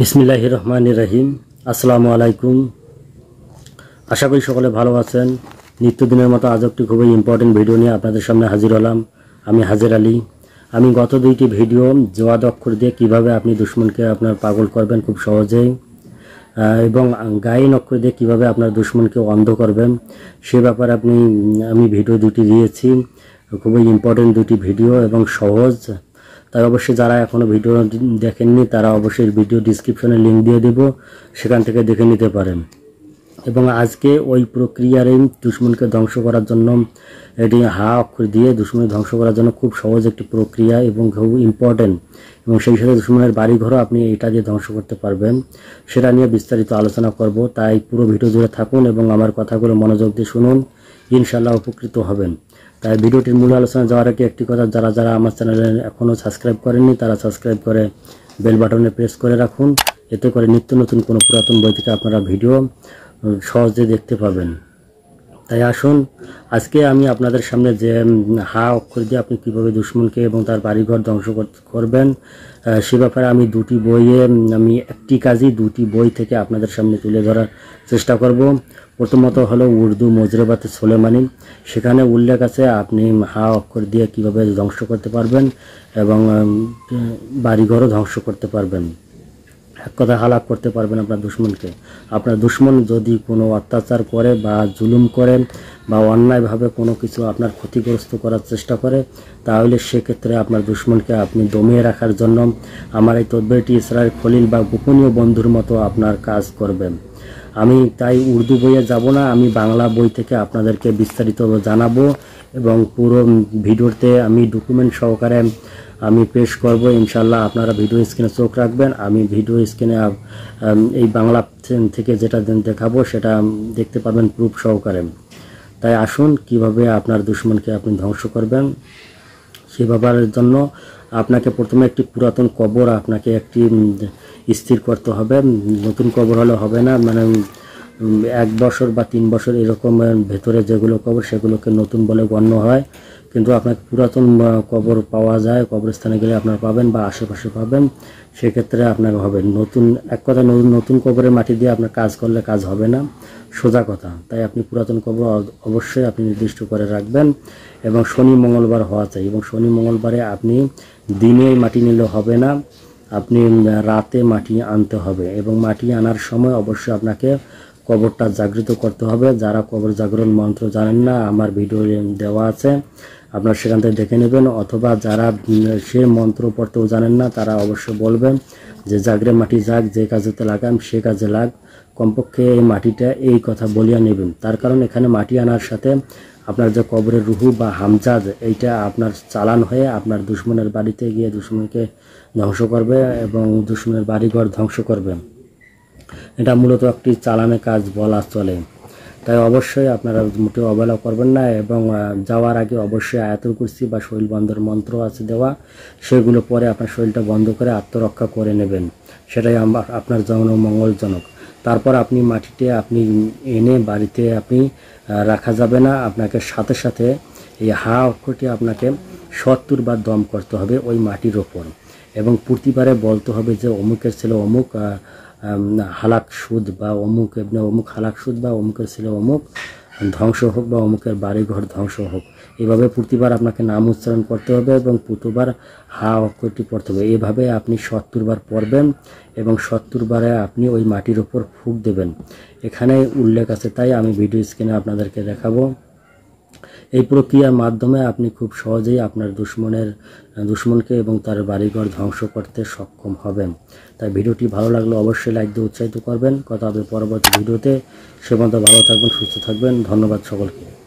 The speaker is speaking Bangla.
বিসমিল্লাহ রহমান রাহিম আসসালামু আলাইকুম আশা করি সকলে ভালো আছেন নিত্যদিনের মতো আজ একটি খুবই ইম্পর্টেন্ট ভিডিও নিয়ে আপনাদের সামনে হাজির হলাম আমি হাজির আলী আমি গত দুইটি ভিডিও জোয়াদ অক্ষর দিয়ে কিভাবে আপনি দুশ্মনকে আপনার পাগল করবেন খুব সহজেই এবং গায়ে নক্ষর দিয়ে কীভাবে আপনার দুশ্মনকে অন্ধ করবেন সে ব্যাপারে আপনি আমি ভিডিও দুটি দিয়েছি খুবই ইম্পর্টেন্ট দুটি ভিডিও এবং সহজ তাই অবশ্যই যারা এখনও ভিডিও দেখেননি তারা অবশ্যই ভিডিও ডিসক্রিপশনে লিঙ্ক দিয়ে দেব সেখান থেকে দেখে নিতে পারেন এবং আজকে ওই প্রক্রিয়ারই দুশ্মনকে ধ্বংস করার জন্য এটি হা অক্ষর দিয়ে দুশ্মনী ধ্বংস করার জন্য খুব সহজ একটি প্রক্রিয়া এবং খুব ইম্পর্টেন্ট এবং সেই সাথে দুশ্মনের বাড়িঘরও আপনি এটা দিয়ে ধ্বংস করতে পারবেন সেটা নিয়ে বিস্তারিত আলোচনা করব তাই পুরো ভিডিও জুড়ে থাকুন এবং আমার কথাগুলো মনোযোগ দিয়ে শুনুন ইনশাল্লাহ উপকৃত হবেন তাই ভিডিওটির মূল আলোচনা যাওয়ার আগে একটি কথা যারা যারা আমার চ্যানেলে এখনও সাবস্ক্রাইব করেননি তারা সাবস্ক্রাইব করে বেল বাটনে প্রেস করে রাখুন এতে করে নিত্য নতুন কোনো পুরাতন বই থেকে আপনারা ভিডিও সহজে দেখতে পাবেন তাই আসুন আজকে আমি আপনাদের সামনে যে হা অক্ষর দিয়ে আপনি কীভাবে দুশ্মনকে এবং তার বাড়িঘর ধ্বংস করবেন সে ব্যাপারে আমি দুটি বইয়ে আমি একটি কাজই দুটি বই থেকে আপনাদের সামনে তুলে ধরার চেষ্টা করব প্রথমত হলো উর্দু মজরেবাত সোলেমানি সেখানে উল্লেখ আছে আপনি হা অক্ষর দিয়ে কিভাবে ধ্বংস করতে পারবেন এবং বাড়িঘরও ধ্বংস করতে পারবেন কথা হালাক করতে পারবেন আপনার দুশ্মনকে আপনার দুশ্মন যদি কোনো অত্যাচার করে বা জুলুম করেন বা অন্যায়ভাবে কোনো কিছু আপনার ক্ষতিগ্রস্ত করার চেষ্টা করে তাহলে সেক্ষেত্রে আপনার দুশ্মনকে আপনি দমিয়ে রাখার জন্য আমার এই তদবিরটি ইসরায়েল খলিল বা গোপনীয় বন্ধুর মতো আপনার কাজ করবেন আমি তাই উর্দু বইয়ে যাব না আমি বাংলা বই থেকে আপনাদেরকে বিস্তারিত জানাবো এবং পুরো ভিডিওতে আমি ডকুমেন্ট সহকারে আমি পেশ করব ইনশাল্লাহ আপনারা ভিডিও স্ক্রিনে চোখ রাখবেন আমি ভিডিও স্ক্রিনে এই বাংলা থেকে যেটা দেখাবো সেটা দেখতে পাবেন প্রুফ সহকারে তাই আসুন কিভাবে আপনার দুশ্মনকে আপনি ধ্বংস করবেন সেভাবার জন্য আপনাকে প্রথমে একটি পুরাতন কবর আপনাকে একটি স্থির করতে হবে নতুন কবর হলে হবে না মানে এক বছর বা তিন বছর এরকম ভেতরে যেগুলো কবর সেগুলোকে নতুন বলে গণ্য হয় কিন্তু আপনাকে পুরাতন কবর পাওয়া যায় কবরস্থানে গেলে আপনার পাবেন বা আশেপাশে পাবেন সেক্ষেত্রে আপনার হবে নতুন এক কথা নতুন কবরে মাটি দিয়ে আপনার কাজ করলে কাজ হবে না সোজা কথা তাই আপনি পুরাতন কবর অবশ্যই আপনি নির্দিষ্ট করে রাখবেন এবং শনি মঙ্গলবার হওয়া চাই এবং শনি মঙ্গলবারে আপনি দিনে মাটি নিলে হবে না আপনি রাতে মাটি আনতে হবে এবং মাটি আনার সময় অবশ্যই আপনাকে কবরটা জাগৃত করতে হবে যারা কবর জাগরণ মন্ত্র জানেন না আমার ভিডিও দেওয়া আছে আপনারা সেখান থেকে দেখে নেবেন অথবা যারা সে মন্ত্র পড়তেও জানেন না তারা অবশ্য বলবেন যে জাগরে মাটি যাক যে কাজেতে লাগাম সে কাজে লাগ কমপক্ষে এই মাটিটা এই কথা বলিয়া নেবেন তার কারণ এখানে মাটি আনার সাথে আপনার যে কবরের রুহু বা হামচাজ এইটা আপনার চালান হয়ে আপনার দুশ্মনের বাড়িতে গিয়ে দুশ্মনকে ধ্বংস করবে এবং দুশ্মনের বাড়িঘর ধ্বংস করবে এটা মূলত একটি চালানে কাজ বলা চলে তাই অবশ্যই আপনারা মোটেও অবহেলা করবেন না এবং যাওয়ার আগে অবশ্যই আয়াতুল কুর্সি বা শৈল বন্ধের মন্ত্র আছে দেওয়া সেগুলো পরে আপনার শরীরটা বন্ধ করে আত্মরক্ষা করে নেবেন সেটাই আপনার জন্য মঙ্গলজনক তারপর আপনি মাটিতে আপনি এনে বাড়িতে আপনি রাখা যাবে না আপনাকে সাথে সাথে এই হা অক্ষরটি আপনাকে সত্তর বার দম করতে হবে ওই মাটির ওপর এবং প্রতিবারে বলতে হবে যে অমুকের ছেলে অমুক হালাক সুদ বা অমুক অমুক হালাক সুদ বা অমুকের ছেলে অমুক ধ্বংস হোক বা অমুকের বাড়িঘর ধ্বংস হোক এভাবে প্রতিবার আপনাকে নাম উচ্চারণ করতে হবে এবং প্রতিবার হা অক্ষরটি পড়তে হবে এভাবে আপনি সত্তরবার পড়বেন এবং সত্তরবারে আপনি ওই মাটির ওপর ফুক দেবেন এখানে উল্লেখ আছে তাই আমি ভিডিও স্ক্রিনে আপনাদেরকে দেখাবো এই প্রক্রিয়ার মাধ্যমে আপনি খুব সহজেই আপনার দুশ্মনের দুশ্মনকে এবং তার বাড়িঘর ধ্বংস করতে সক্ষম হবেন তাই ভিডিওটি ভালো লাগলে অবশ্যই লাইক দিয়ে উৎসাহিত করবেন কথা হবে পরবর্তী ভিডিওতে সে মতো ভালো থাকবেন সুস্থ থাকবেন ধন্যবাদ সকলকে